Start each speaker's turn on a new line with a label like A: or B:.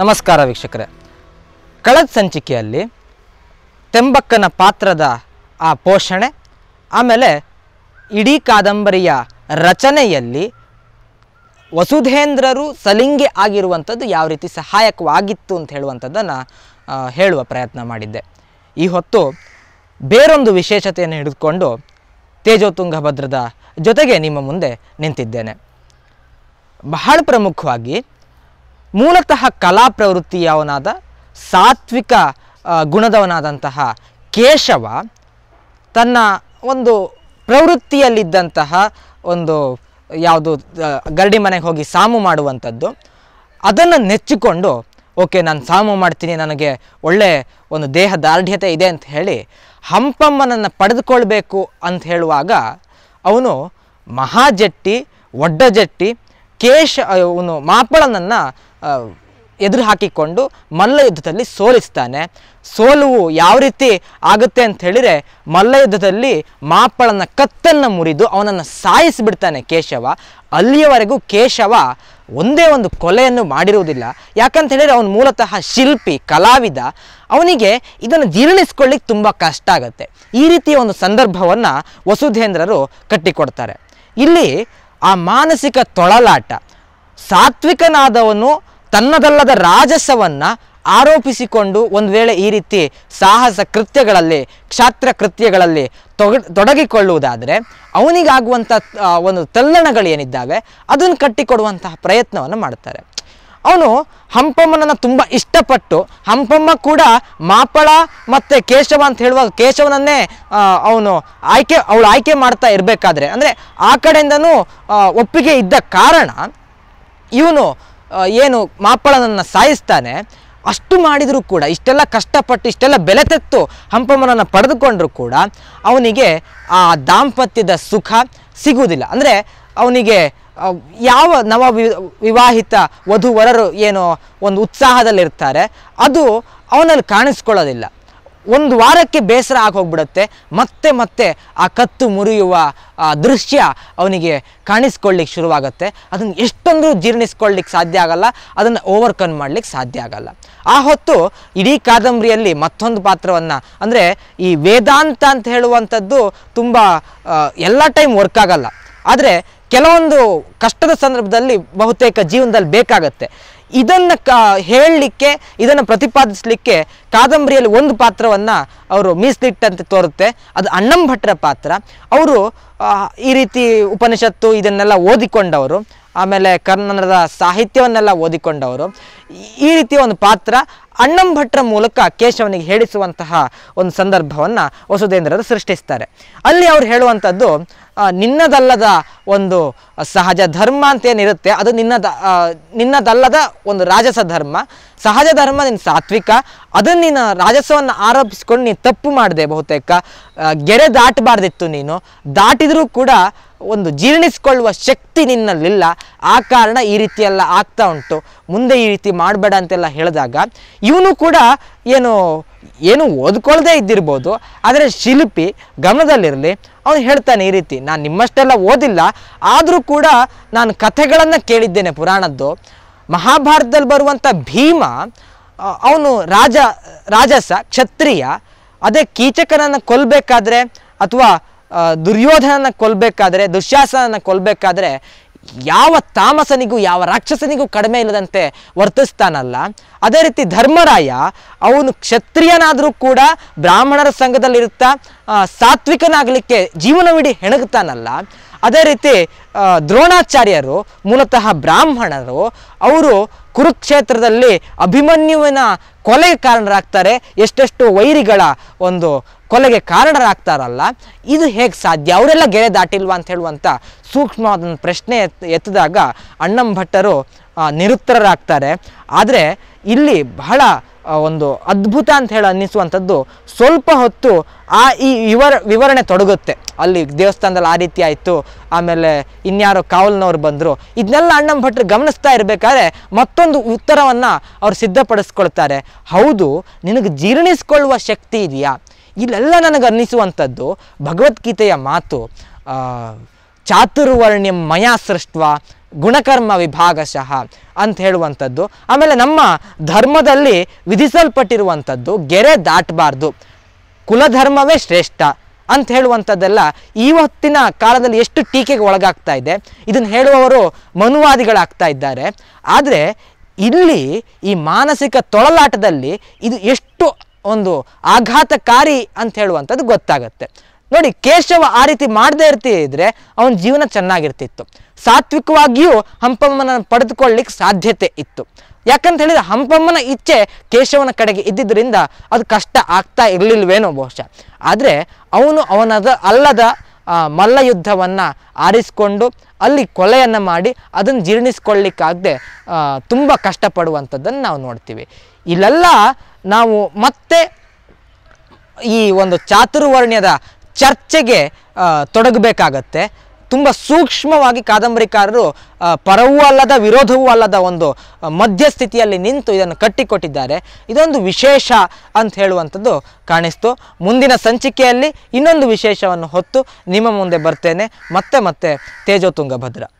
A: ನಮಸ್ಕಾರ ವೀಕ್ಷಕರೇ ಕಳೆದ ಸಂಚಿಕೆಯಲ್ಲಿ ತೆಂಬಕ್ಕನ ಪಾತ್ರದ ಆ ಪೋಷಣೆ ಆಮೇಲೆ ಇಡೀ ಕಾದಂಬರಿಯ ರಚನೆಯಲ್ಲಿ ವಸುಧೇಂದ್ರರು ಸಲಿಂಗೆ ಆಗಿರುವಂಥದ್ದು ಯಾವ ರೀತಿ ಸಹಾಯಕವಾಗಿತ್ತು ಅಂತ ಹೇಳುವಂಥದ್ದನ್ನು ಹೇಳುವ ಪ್ರಯತ್ನ ಮಾಡಿದ್ದೆ ಈ ಹೊತ್ತು ಬೇರೊಂದು ವಿಶೇಷತೆಯನ್ನು ಹಿಡಿದುಕೊಂಡು ತೇಜೋತುಂಗಭದ್ರದ ಜೊತೆಗೆ ನಿಮ್ಮ ಮುಂದೆ ನಿಂತಿದ್ದೇನೆ ಬಹಳ ಪ್ರಮುಖವಾಗಿ ಮೂಲತಃ ಕಲಾ ಪ್ರವೃತ್ತಿಯವನಾದ ಸಾತ್ವಿಕ ಗುಣದವನಾದಂತಹ ಕೇಶವ ತನ್ನ ಒಂದು ಪ್ರವೃತ್ತಿಯಲ್ಲಿದ್ದಂತಹ ಒಂದು ಯಾವುದು ಗರಡಿ ಮನೆಗೆ ಹೋಗಿ ಸಾಮು ಮಾಡುವಂಥದ್ದು ಅದನ್ನು ನೆಚ್ಚಿಕೊಂಡು ಓಕೆ ನಾನು ಸಾಮು ಮಾಡ್ತೀನಿ ನನಗೆ ಒಳ್ಳೆ ಒಂದು ದೇಹ ದಾರ್ಢ್ಯತೆ ಇದೆ ಅಂತ ಹೇಳಿ ಹಂಪಮ್ಮನನ್ನು ಪಡೆದುಕೊಳ್ಬೇಕು ಅಂತ ಹೇಳುವಾಗ ಅವನು ಮಹಾಜಟ್ಟಿ ಒಡ್ಡಜಟ್ಟಿ ಕೇಶ ಅವನು ಮಾಪಳನನ್ನು ಎದುರು ಹಾಕಿಕೊಂಡು ಮಲ್ಲ ಯುದ್ಧದಲ್ಲಿ ಸೋಲಿಸ್ತಾನೆ ಸೋಲುವು ಯಾವ ರೀತಿ ಆಗುತ್ತೆ ಅಂತ ಹೇಳಿದರೆ ಮಲ್ಲ ಯುದ್ಧದಲ್ಲಿ ಮಾಪಳನ ಕತ್ತನ್ನು ಮುರಿದು ಅವನನ್ನು ಸಾಯಿಸಿಬಿಡ್ತಾನೆ ಕೇಶವ ಅಲ್ಲಿಯವರೆಗೂ ಕೇಶವ ಒಂದೇ ಒಂದು ಕೊಲೆಯನ್ನು ಮಾಡಿರುವುದಿಲ್ಲ ಯಾಕಂತ ಹೇಳಿದರೆ ಅವನು ಮೂಲತಃ ಶಿಲ್ಪಿ ಕಲಾವಿದ ಅವನಿಗೆ ಇದನ್ನು ಜೀರ್ಣಿಸ್ಕೊಳ್ಳಿಕ್ಕೆ ತುಂಬ ಕಷ್ಟ ಆಗುತ್ತೆ ಈ ರೀತಿಯ ಒಂದು ಸಂದರ್ಭವನ್ನು ವಸುಧೇಂದ್ರರು ಕಟ್ಟಿಕೊಡ್ತಾರೆ ಇಲ್ಲಿ ಆ ಮಾನಸಿಕ ತೊಳಲಾಟ ಸಾತ್ವಿಕನಾದವನು ತನ್ನದಲ್ಲದ ರಾಜಸವನ್ನು ಆರೋಪಿಸಿಕೊಂಡು ಒಂದು ವೇಳೆ ಈ ರೀತಿ ಸಾಹಸ ಕೃತ್ಯಗಳಲ್ಲಿ ಕ್ಷಾತ್ರ ಕೃತ್ಯಗಳಲ್ಲಿ ತೊಗ ತೊಡಗಿಕೊಳ್ಳುವುದಾದರೆ ಅವನಿಗಾಗುವಂಥ ಒಂದು ತಲ್ಲಣಗಳು ಏನಿದ್ದಾವೆ ಅದನ್ನು ಕಟ್ಟಿಕೊಡುವಂತಹ ಪ್ರಯತ್ನವನ್ನು ಮಾಡ್ತಾರೆ ಅವನು ಹಂಪಮ್ಮನನ್ನು ತುಂಬ ಇಷ್ಟಪಟ್ಟು ಹಂಪಮ್ಮ ಕೂಡ ಮಾಪಳ ಮತ್ತು ಕೇಶವ ಅಂತ ಹೇಳುವಾಗ ಕೇಶವನನ್ನೇ ಅವನು ಆಯ್ಕೆ ಅವಳು ಆಯ್ಕೆ ಮಾಡ್ತಾ ಇರಬೇಕಾದ್ರೆ ಅಂದರೆ ಆ ಕಡೆಯಿಂದನೂ ಒಪ್ಪಿಗೆ ಇದ್ದ ಕಾರಣ ಇವನು ಏನು ಮಾಪಳನನ್ನು ಸಾಯಿಸ್ತಾನೆ ಅಷ್ಟು ಮಾಡಿದರೂ ಕೂಡ ಇಷ್ಟೆಲ್ಲ ಕಷ್ಟಪಟ್ಟು ಇಷ್ಟೆಲ್ಲ ಬೆಲೆ ತೆತ್ತು ಹಂಪಮ್ಮನನ್ನು ಪಡೆದುಕೊಂಡ್ರೂ ಕೂಡ ಅವನಿಗೆ ಆ ದಾಂಪತ್ಯದ ಸುಖ ಸಿಗುವುದಿಲ್ಲ ಅಂದರೆ ಅವನಿಗೆ ಯಾವ ನವ ವಿವಾಹಿತ ವಧುವರರು ಏನು ಒಂದು ಉತ್ಸಾಹದಲ್ಲಿರ್ತಾರೆ ಅದು ಅವನಲ್ಲಿ ಕಾಣಿಸ್ಕೊಳ್ಳೋದಿಲ್ಲ ಒಂದು ವಾರಕ್ಕೆ ಬೇಸರ ಆಗೋಗ್ಬಿಡುತ್ತೆ ಮತ್ತೆ ಮತ್ತೆ ಆ ಕತ್ತು ಮುರಿಯುವ ದೃಶ್ಯ ಅವನಿಗೆ ಕಾಣಿಸ್ಕೊಳ್ಳಿಕ್ಕೆ ಶುರುವಾಗುತ್ತೆ ಅದನ್ನು ಎಷ್ಟೊಂದು ಜೀರ್ಣಿಸ್ಕೊಳ್ಳಿಕ್ಕೆ ಸಾಧ್ಯ ಆಗಲ್ಲ ಅದನ್ನು ಓವರ್ಕಮ್ ಮಾಡ್ಲಿಕ್ಕೆ ಸಾಧ್ಯ ಆಗಲ್ಲ ಆ ಹೊತ್ತು ಇಡೀ ಕಾದಂಬರಿಯಲ್ಲಿ ಮತ್ತೊಂದು ಪಾತ್ರವನ್ನು ಅಂದರೆ ಈ ವೇದಾಂತ ಅಂತ ಹೇಳುವಂಥದ್ದು ತುಂಬ ಎಲ್ಲ ಟೈಮ್ ವರ್ಕ್ ಆಗಲ್ಲ ಆದರೆ ಕೆಲವೊಂದು ಕಷ್ಟದ ಸಂದರ್ಭದಲ್ಲಿ ಬಹುತೇಕ ಜೀವನದಲ್ಲಿ ಬೇಕಾಗತ್ತೆ ಇದನ್ನು ಕ ಹೇಳಲಿಕ್ಕೆ ಇದನ್ನು ಪ್ರತಿಪಾದಿಸಲಿಕ್ಕೆ ಕಾದಂಬರಿಯಲ್ಲಿ ಒಂದು ಪಾತ್ರವನ್ನು ಅವರು ಮೀಸಲಿಟ್ಟಂತೆ ತೋರುತ್ತೆ ಅದು ಅಣ್ಣಂ ಭಟ್ಟರ ಪಾತ್ರ ಅವರು ಈ ರೀತಿ ಉಪನಿಷತ್ತು ಇದನ್ನೆಲ್ಲ ಓದಿಕೊಂಡವರು ಆಮೇಲೆ ಕನ್ನಡದ ಸಾಹಿತ್ಯವನ್ನೆಲ್ಲ ಓದಿಕೊಂಡವರು ಈ ರೀತಿಯ ಒಂದು ಪಾತ್ರ ಅಣ್ಣಂ ಭಟ್ರ ಮೂಲಕ ಕೇಶವನಿಗೆ ಹೇಳಿಸುವಂತಹ ಒಂದು ಸಂದರ್ಭವನ್ನು ವಸುಧೇಂದ್ರರು ಸೃಷ್ಟಿಸ್ತಾರೆ ಅಲ್ಲಿ ಅವ್ರು ಹೇಳುವಂಥದ್ದು ನಿನ್ನದಲ್ಲದ ಒಂದು ಸಹಜ ಧರ್ಮ ಅಂತ ಏನಿರುತ್ತೆ ಅದು ನಿನ್ನದ ನಿನ್ನದಲ್ಲದ ಒಂದು ರಾಜಸ ಧರ್ಮ ಸಹಜ ಧರ್ಮ ನಿನ್ನ ಸಾತ್ವಿಕ ಅದನ್ನು ನೀನು ರಾಜಸವನ್ನು ಆರೋಪಿಸ್ಕೊಂಡು ನೀನು ತಪ್ಪು ಮಾಡಿದೆ ಬಹುತೇಕ ಗೆರೆ ದಾಟಬಾರ್ದಿತ್ತು ನೀನು ದಾಟಿದ ಮಾಡಿದರೂ ಕೂಡ ಒಂದು ಜೀರ್ಣಿಸ್ಕೊಳ್ಳುವ ಶಕ್ತಿ ನಿನ್ನಲ್ಲಿಲ್ಲ ಆ ಕಾರಣ ಈ ರೀತಿಯೆಲ್ಲ ಆಗ್ತಾ ಉಂಟು ಮುಂದೆ ಈ ರೀತಿ ಮಾಡಬೇಡ ಅಂತೆಲ್ಲ ಹೇಳಿದಾಗ ಇವನು ಕೂಡ ಏನು ಏನು ಓದ್ಕೊಳ್ಳದೇ ಇದ್ದಿರ್ಬೋದು ಆದರೆ ಶಿಲ್ಪಿ ಗಮನದಲ್ಲಿರಲಿ ಅವನು ಹೇಳ್ತಾನೆ ಈ ರೀತಿ ನಾನು ನಿಮ್ಮಷ್ಟೆಲ್ಲ ಓದಿಲ್ಲ ಆದರೂ ಕೂಡ ನಾನು ಕಥೆಗಳನ್ನು ಕೇಳಿದ್ದೇನೆ ಪುರಾಣದ್ದು ಮಹಾಭಾರತದಲ್ಲಿ ಬರುವಂಥ ಭೀಮ ಅವನು ರಾಜ ರಾಜಸ ಕ್ಷತ್ರಿಯ ಅದೇ ಕೀಚಕನನ್ನು ಕೊಲ್ಲಬೇಕಾದ್ರೆ ಅಥವಾ ದುರ್ಯೋಧನನ ಕೊಲ್ಲಬೇಕಾದ್ರೆ ದುಶ್ಯಾಸನನ ಕೊಲ್ಲಬೇಕಾದ್ರೆ ಯಾವ ತಾಮಸನಿಗೂ ಯಾವ ರಾಕ್ಷಸನಿಗೂ ಕಡಿಮೆ ಇಲ್ಲದಂತೆ ವರ್ತಿಸ್ತಾನಲ್ಲ ಅದೇ ರೀತಿ ಧರ್ಮರಾಯ ಅವನು ಕ್ಷತ್ರಿಯನಾದರೂ ಕೂಡ ಬ್ರಾಹ್ಮಣರ ಸಂಘದಲ್ಲಿರುತ್ತಾ ಸಾತ್ವಿಕನಾಗಲಿಕ್ಕೆ ಜೀವನವಿಡೀ ಹೆಣಗುತ್ತಾನಲ್ಲ ಅದೇ ರೀತಿ ದ್ರೋಣಾಚಾರ್ಯರು ಮೂಲತಃ ಬ್ರಾಹ್ಮಣರು ಅವರು ಕುರುಕ್ಷೇತ್ರದಲ್ಲಿ ಅಭಿಮನ್ಯುವಿನ ಕೊಲೆಗೆ ಕಾರಣರಾಗ್ತಾರೆ ಎಷ್ಟೆಷ್ಟು ವೈರಿಗಳ ಒಂದು ಕೊಲೆಗೆ ಕಾರಣರಾಗ್ತಾರಲ್ಲ ಇದು ಹೇಗೆ ಸಾಧ್ಯ ಅವರೆಲ್ಲ ಗೆರೆ ದಾಟಿಲ್ವಾ ಅಂತ ಹೇಳುವಂಥ ಸೂಕ್ಷ್ಮವಾದ ಪ್ರಶ್ನೆ ಎತ್ ಎತ್ತಿದಾಗ ಅಣ್ಣಂ ಭಟ್ಟರು ನಿರುತ್ತರರಾಗ್ತಾರೆ ಆದರೆ ಇಲ್ಲಿ ಬಹಳ ಒಂದು ಅದ್ಭುತ ಅಂತ ಹೇಳಿ ಅನ್ನಿಸುವಂಥದ್ದು ಸ್ವಲ್ಪ ಹೊತ್ತು ಆ ಈ ವಿವರ ವಿವರಣೆ ತೊಡಗುತ್ತೆ ಅಲ್ಲಿ ದೇವಸ್ಥಾನದಲ್ಲಿ ಆ ರೀತಿ ಆಯಿತು ಆಮೇಲೆ ಇನ್ಯಾರೋ ಕಾವಲ್ನವ್ರು ಬಂದರು ಇದನ್ನೆಲ್ಲ ಅಣ್ಣಂ ಭಟ್ರು ಗಮನಿಸ್ತಾ ಇರಬೇಕಾದ್ರೆ ಮತ್ತೊಂದು ಉತ್ತರವನ್ನು ಅವ್ರು ಸಿದ್ಧಪಡಿಸ್ಕೊಳ್ತಾರೆ ಹೌದು ನಿನಗೆ ಜೀರ್ಣಿಸ್ಕೊಳ್ಳುವ ಶಕ್ತಿ ಇದೆಯಾ ಇಲ್ಲೆಲ್ಲ ನನಗೆ ಅನ್ನಿಸುವಂಥದ್ದು ಭಗವದ್ಗೀತೆಯ ಮಾತು ಚಾತುರ್ವರ್ಣ್ಯಂ ಮಯಾ ಸೃಷ್ಟ್ವ ಗುಣಕರ್ಮ ವಿಭಾಗಶಃ ಅಂತ ಹೇಳುವಂಥದ್ದು ಆಮೇಲೆ ನಮ್ಮ ಧರ್ಮದಲ್ಲಿ ವಿಧಿಸಲ್ಪಟ್ಟಿರುವಂಥದ್ದು ಗೆರೆ ದಾಟಬಾರ್ದು ಕುಲಧರ್ಮವೇ ಶ್ರೇಷ್ಠ ಅಂತ ಹೇಳುವಂಥದ್ದೆಲ್ಲ ಇವತ್ತಿನ ಕಾಲದಲ್ಲಿ ಎಷ್ಟು ಟೀಕೆಗೆ ಒಳಗಾಗ್ತಾ ಇದೆ ಇದನ್ನು ಹೇಳುವವರು ಮನುವಾದಿಗಳಾಗ್ತಾ ಇದ್ದಾರೆ ಆದರೆ ಇಲ್ಲಿ ಈ ಮಾನಸಿಕ ತೊಳಲಾಟದಲ್ಲಿ ಇದು ಎಷ್ಟು ಒಂದು ಆಘಾತಕಾರಿ ಅಂತ ಹೇಳುವಂಥದ್ದು ಗೊತ್ತಾಗುತ್ತೆ ನೋಡಿ ಕೇಶವ ಆ ರೀತಿ ಮಾಡದೇ ಇರ್ತಿ ಅವನ ಜೀವನ ಚೆನ್ನಾಗಿರ್ತಿತ್ತು ಸಾತ್ವಿಕವಾಗಿಯೂ ಹಂಪಮ್ಮನ ಪಡೆದುಕೊಳ್ಳಿಕ್ಕೆ ಸಾಧ್ಯತೆ ಇತ್ತು ಯಾಕಂತ ಹೇಳಿದ್ರೆ ಹಂಪಮ್ಮನ ಇಚ್ಛೆ ಕೇಶವನ ಕಡೆಗೆ ಇದ್ದಿದ್ದರಿಂದ ಅದು ಕಷ್ಟ ಆಗ್ತಾ ಇರಲಿಲ್ವೇನೋ ಬಹುಶಃ ಆದರೆ ಅವನು ಅವನದ ಅಲ್ಲದ ಮಲ್ಲ ಯುದ್ಧವನ್ನು ಆರಿಸಿಕೊಂಡು ಅಲ್ಲಿ ಕೊಲೆಯನ್ನು ಮಾಡಿ ಅದನ್ನು ಜೀರ್ಣಿಸ್ಕೊಳ್ಳಿಕ್ಕಾಗದೆ ತುಂಬ ಕಷ್ಟಪಡುವಂಥದ್ದನ್ನು ನಾವು ನೋಡ್ತೀವಿ ಇಲ್ಲೆಲ್ಲ ನಾವು ಮತ್ತೆ ಈ ಒಂದು ಚಾತುರ್ವರ್ಣ್ಯದ ಚರ್ಚೆಗೆ ತೊಡಗಬೇಕಾಗತ್ತೆ ತುಂಬ ಸೂಕ್ಷ್ಮವಾಗಿ ಕಾದಂಬರಿಕಾರರು ಪರವೂ ಅಲ್ಲದ ವಿರೋಧವೂ ಅಲ್ಲದ ಒಂದು ಮಧ್ಯಸ್ಥಿತಿಯಲ್ಲಿ ನಿಂತು ಇದನ್ನು ಕಟ್ಟಿಕೊಟ್ಟಿದ್ದಾರೆ ಇದೊಂದು ವಿಶೇಷ ಅಂತ ಹೇಳುವಂಥದ್ದು ಕಾಣಿಸ್ತು ಮುಂದಿನ ಸಂಚಿಕೆಯಲ್ಲಿ ಇನ್ನೊಂದು ವಿಶೇಷವನ್ನು ಹೊತ್ತು ನಿಮ್ಮ ಮುಂದೆ ಬರ್ತೇನೆ ಮತ್ತೆ ಮತ್ತೆ ತೇಜೋ ತುಂಗಭದ್ರ